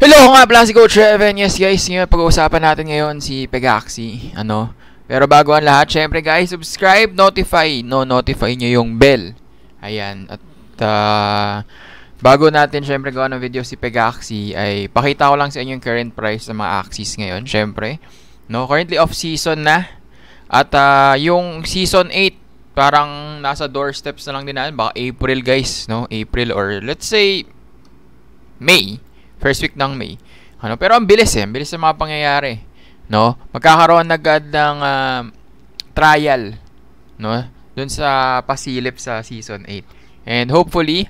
Hello nga pala si Coach Reven. Yes guys, ngayon pag-uusapan natin ngayon si Pegaxi. Ano? Pero bago ang lahat, syempre guys, subscribe, notify, no, notify nyo yung bell. Ayan. At uh, bago natin syempre gawa ng video si Pegaxi, ay pakita ko lang sa inyo yung current price ng mga axis ngayon. Syempre, no, currently off-season na. At uh, yung season 8, parang nasa doorsteps na lang din natin. Baka April guys, no? April or let's say May First week ng May. Ano? Pero ang bilis eh. Ang bilis ng mga pangyayari. No? Magkakaroon na agad ng uh, trial. No? Doon sa pasilip sa season 8. And hopefully,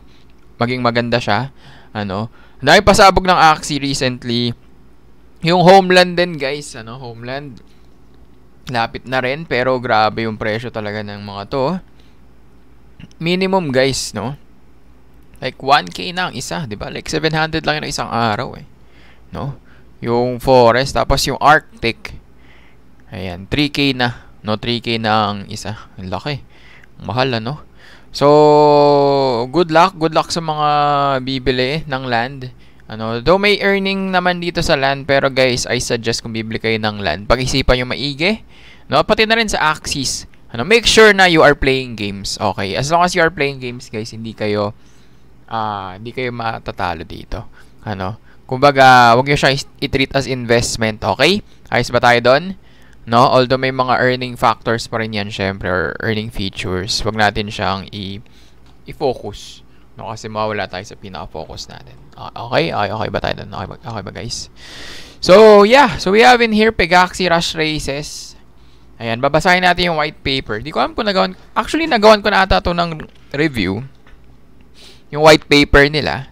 maging maganda siya. Ano? Dahil pasabog ng Axie recently. Yung Homeland din guys. Ano? Homeland. Lapit na rin. Pero grabe yung presyo talaga ng mga to. Minimum guys. No? Like 1k na ang isa, 'di ba? Like 700 lang 'yung isang araw eh. No? Yung forest tapos yung Arctic. Ayan, 3k na. No, 3k na ang isa. Ang laki. Mahal ano? So, good luck, good luck sa mga bibili ng land. Ano, though may earning naman dito sa land, pero guys, I suggest kung bibili kayo ng land, pag-isipan niyo maigi. No, pati na rin sa axis. Ano, make sure na you are playing games, okay? As long as you are playing games, guys, hindi kayo uh, hindi kayo matatalo dito. Ano? Kumbaga, wag niyo siya i-treat as investment, okay? Ayos ba tayo doon? No? Although may mga earning factors pa rin yan, syempre, or earning features. Wag natin siyang i- i-focus. No? Kasi mawala tayo sa pinaka-focus natin. Okay? Okay, okay ba tayo doon? Okay, ba, okay ba, guys? So, yeah. So, we have in here Pegaxi Rush Races. Ayan, babasahin natin yung white paper. Di ko alam kung nagawan. Actually, nagawan ko na ata to ng review yung white paper nila.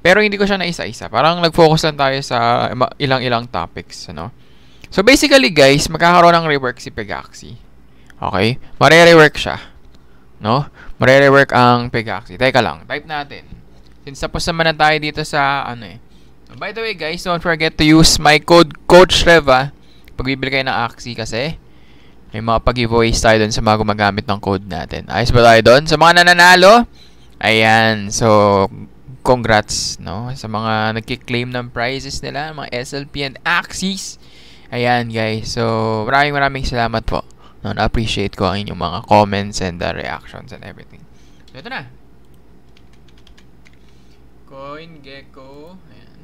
Pero hindi ko siya naisa isa Parang nag-focus lang tayo sa ilang-ilang topics, ano. So basically guys, magkakaroon ng rework si Pegaxi. Okay? Marerework siya. No? Marerework ang Pegaxi. Teka lang, type natin. Since tapos naman na tayo dito sa ano eh. By the way guys, don't forget to use my code COACHREVA pag bibili kayo ng Axi kasi may mga pag-giveaways tayo dun sa mga gumagamit ng code natin. Ayos ba tayo dun? Sa mga nananalo, Ayan, so congrats no sa mga nagki-claim ng prizes nila, mga SLP and Axis. Ayan guys, so maraming maraming salamat po. No, na-appreciate ko ang inyong mga comments and the uh, reactions and everything. So ito na. Coin Gecko. Ayan.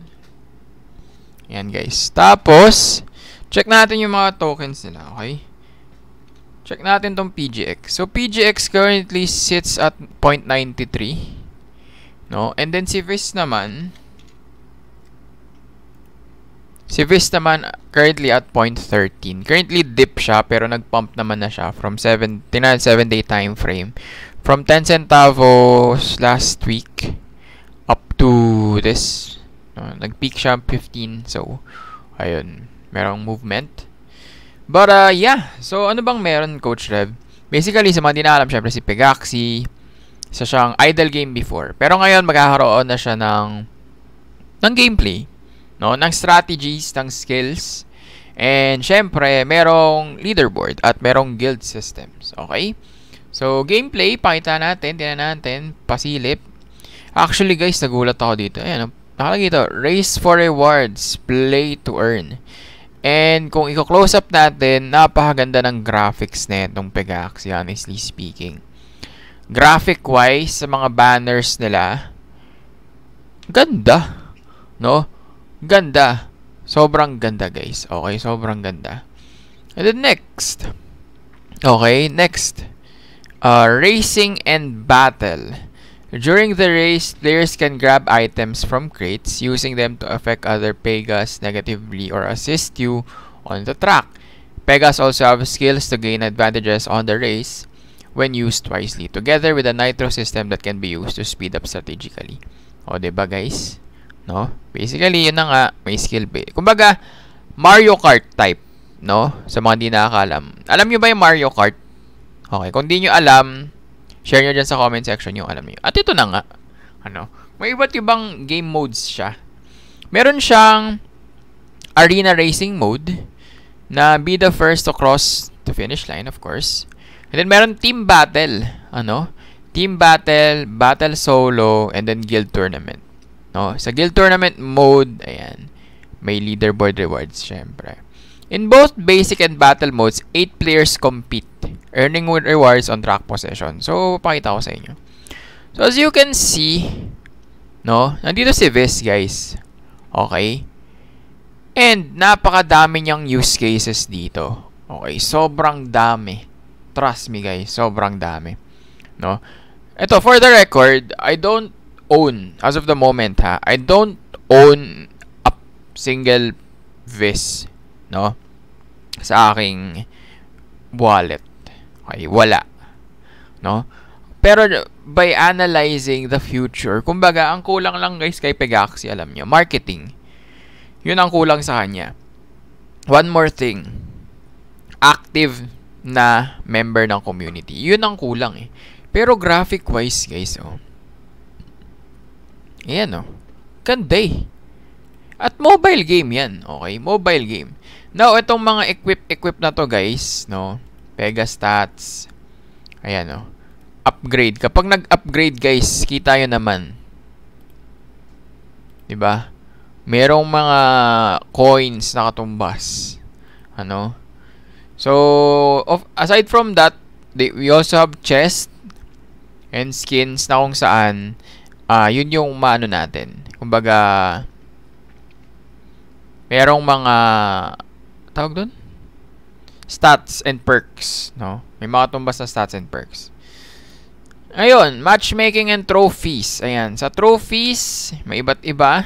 Ayan guys. Tapos, check natin yung mga tokens nila, okay? Check natin tong PGX. So, PGX currently sits at 0.93. No? And then si Viz naman, si Viz naman currently at 0.13. Currently dip siya, pero nag-pump naman na siya from 7, 7-day time frame. From 10 centavos last week up to this. No? Nag-peak siya 15. So, ayun. Merong movement. But uh, yeah, so ano bang meron Coach Rev? Basically, sa mga di na alam, syempre si Pegaxi, isa siyang idle game before. Pero ngayon, magkakaroon na siya ng, ng gameplay, no? ng strategies, ng skills, and syempre, merong leaderboard at merong guild systems. Okay? So, gameplay, pakita natin, tinan natin, pasilip. Actually guys, nagulat ako dito. Ayan, nakalagay ito, race for rewards, play to earn. And kung i-close up natin, napakaganda ng graphics na itong Pegax, honestly speaking. Graphic-wise, sa mga banners nila, ganda. No? Ganda. Sobrang ganda, guys. Okay, sobrang ganda. And then next. Okay, next. Uh, racing and battle. During the race, players can grab items from crates, using them to affect other Pegas negatively or assist you on the track. Pegas also have skills to gain advantages on the race when used wisely, together with a nitro system that can be used to speed up strategically. O, ba diba guys? No? Basically, yun na nga, may skill base. Eh? Kumbaga, Mario Kart type, no? Sa mga di nakakalam. Alam nyo ba yung Mario Kart? Okay, kung di nyo alam, Share nyo dyan sa comment section yung alam niyo. At ito na nga, ano, may iba't ibang game modes siya. Meron siyang arena racing mode na be the first to cross the finish line, of course. And then meron team battle, ano, team battle, battle solo, and then guild tournament. No, sa guild tournament mode, ayan, may leaderboard rewards, syempre. In both basic and battle modes, 8 players compete, earning rewards on track possession. So, pakita ko sa inyo. So, as you can see, no, nandito si Viz, guys. Okay? And, napakadami niyang use cases dito. Okay, sobrang dami. Trust me, guys, sobrang dami. No? Ito, for the record, I don't own, as of the moment, ha, I don't own a single Viz no? Sa aking wallet. Okay, wala. No? Pero by analyzing the future, kumbaga, ang kulang lang guys kay Pegaxi, alam niyo marketing. Yun ang kulang sa kanya. One more thing, active na member ng community. Yun ang kulang eh. Pero graphic-wise guys, oh. Ayan oh. Ganda eh. At mobile game yan, okay? Mobile game. Now, itong mga equip-equip na to guys, no? stats. Ayan, no? Upgrade. Kapag nag-upgrade guys, kita yun naman. ba? Diba? Merong mga coins na katumbas. Ano? So, of, aside from that, we also have chest and skins na kung saan uh, yun yung maano natin. Kumbaga, merong mga tawag doon? Stats and perks, no? May mga tumbas na stats and perks. Ayun, matchmaking and trophies. Ayan, sa trophies, may iba't iba.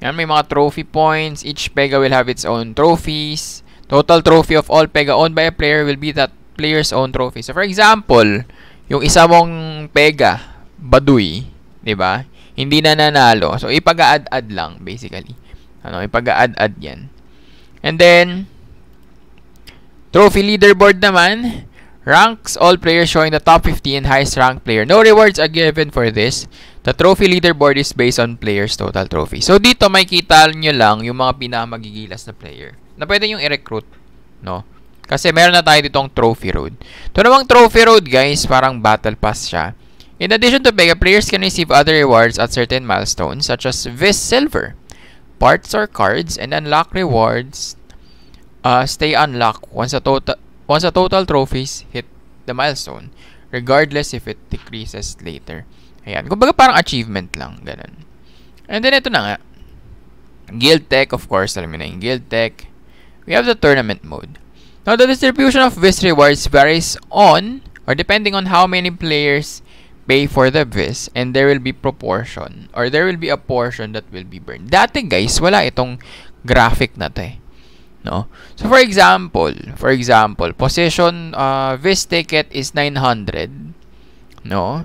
Ayan, may mga trophy points. Each Pega will have its own trophies. Total trophy of all Pega owned by a player will be that player's own trophy. So, for example, yung isa mong Pega, Baduy, di ba? Hindi na nanalo. So, ipag-add-add lang, basically. Ano, ipag-add-add yan. And then, trophy leaderboard naman, ranks all players showing the top 50 and highest ranked player. No rewards are given for this. The trophy leaderboard is based on players' total trophy. So, dito makikita nyo lang yung mga pinamagigilas na player na pwede yung i-recruit, no? Kasi meron na tayo ditong trophy road. Ito namang trophy road, guys, parang battle pass siya. In addition to Pega, players can receive other rewards at certain milestones such as this Silver parts or cards and unlock rewards uh, stay unlocked once a total once a total trophies hit the milestone regardless if it decreases later. Ayan, kumbaga parang achievement lang, ganun. And then ito na nga. Guild Tech, of course, alam mo na yung Guild Tech. We have the tournament mode. Now, the distribution of these rewards varies on or depending on how many players pay for the vis and there will be proportion or there will be a portion that will be burned. Dati guys, wala itong graphic na eh. No? So for example, for example, position uh, vis ticket is 900. No?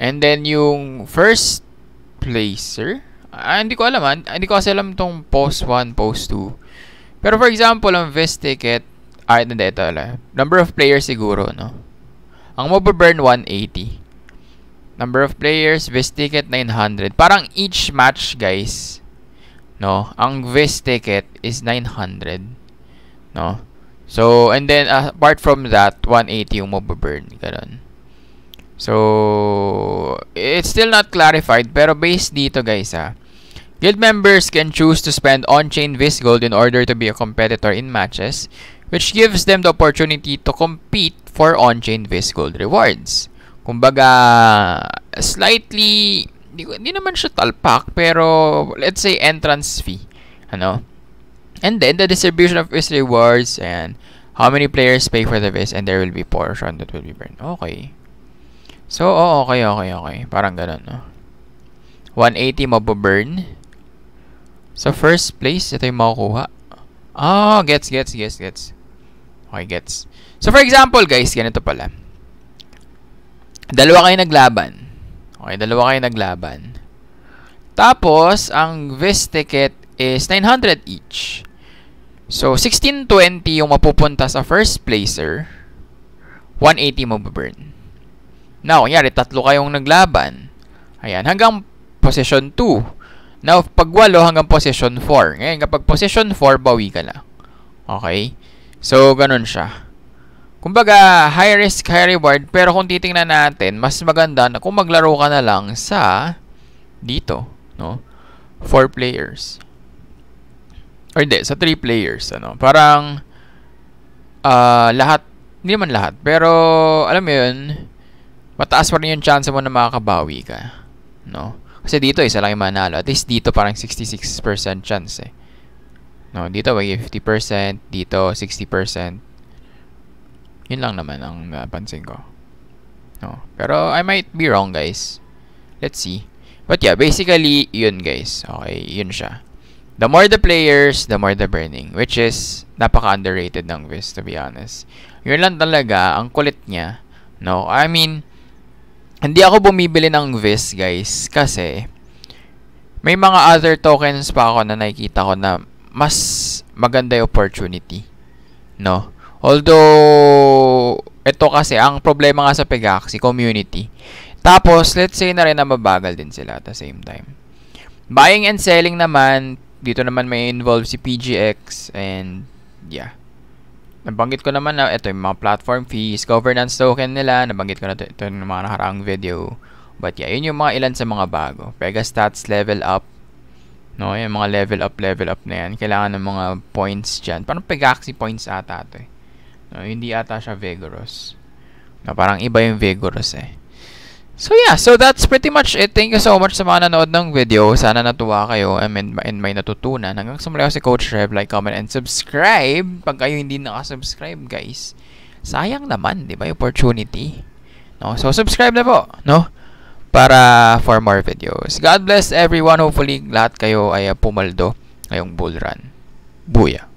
And then yung first placer, ah, hindi ko alam, ah, hindi ko kasi alam tong post 1, post 2. Pero for example, ang vis ticket, ah, hindi, ito, ito, number of players siguro, no? Ang mababurn 180. Number of players, Viz ticket 900. Parang each match, guys, no, ang Viz ticket is 900. No? So, and then uh, apart from that, 180 yung mababurn. Ganun. So, it's still not clarified, pero based dito, guys, ha. Ah, guild members can choose to spend on-chain Viz Gold in order to be a competitor in matches, which gives them the opportunity to compete for on-chain Viz Gold rewards. Kumbaga, slightly, hindi, hindi naman siya talpak, pero let's say entrance fee. Ano? And then, the distribution of its rewards and how many players pay for the best and there will be portion that will be burned. Okay. So, oh, okay, okay, okay. Parang ganun, no? 180 mababurn. So, first place, ito yung makukuha. Oh, gets, gets, gets, gets. Okay, gets. So, for example, guys, ganito pala. Dalawa kayo naglaban. Okay, dalawa kayo naglaban. Tapos, ang Viz ticket is 900 each. So, 1620 yung mapupunta sa first placer. 180 mo mababurn. Now, kunyari, tatlo kayong naglaban. Ayan, hanggang position 2. Now, pag walo, hanggang position 4. Ngayon, kapag position 4, bawi ka na. Okay? So, ganun siya. Kumbaga, high risk, high reward. Pero kung titingnan natin, mas maganda na kung maglaro ka na lang sa dito, no? Four players. Or hindi, sa three players, ano? Parang uh, lahat, hindi man lahat, pero alam mo yun, mataas pa rin yung chance mo na makakabawi ka, no? Kasi dito, isa lang yung manalo. At least dito, parang 66% chance, eh. No, dito, may 50%, dito, 60%. Yun lang naman ang napansin ko. No. Pero I might be wrong, guys. Let's see. But yeah, basically, yun guys. Okay, yun siya. The more the players, the more the burning. Which is, napaka-underrated ng Viz, to be honest. Yun lang talaga, ang kulit niya. No, I mean, hindi ako bumibili ng Viz, guys, kasi may mga other tokens pa ako na nakikita ko na mas maganda yung opportunity. No? Although, ito kasi, ang problema nga sa Pegaxi, community. Tapos, let's say na rin na mabagal din sila at the same time. Buying and selling naman, dito naman may involve si PGX and yeah. Nabanggit ko naman na ito yung mga platform fees, governance token nila, nabanggit ko na ito, ito yung mga nakaraang video. But yeah, yun yung mga ilan sa mga bago. Pegastats, level up, no? Yung mga level up, level up na yan. Kailangan ng mga points dyan. Parang Pegaxi points ata ito eh. No, hindi ata siya vigorous. No, parang iba yung vigorous eh. So yeah, so that's pretty much it. Thank you so much sa mga nanood ng video. Sana natuwa kayo and may, and may natutunan. Hanggang sa muli ako si Coach Rev. Like, comment, and subscribe. Pag kayo hindi nakasubscribe, guys, sayang naman, di ba, opportunity. No? So, subscribe na po, no? Para for more videos. God bless everyone. Hopefully, lahat kayo ay uh, pumaldo ngayong bull run. Buya!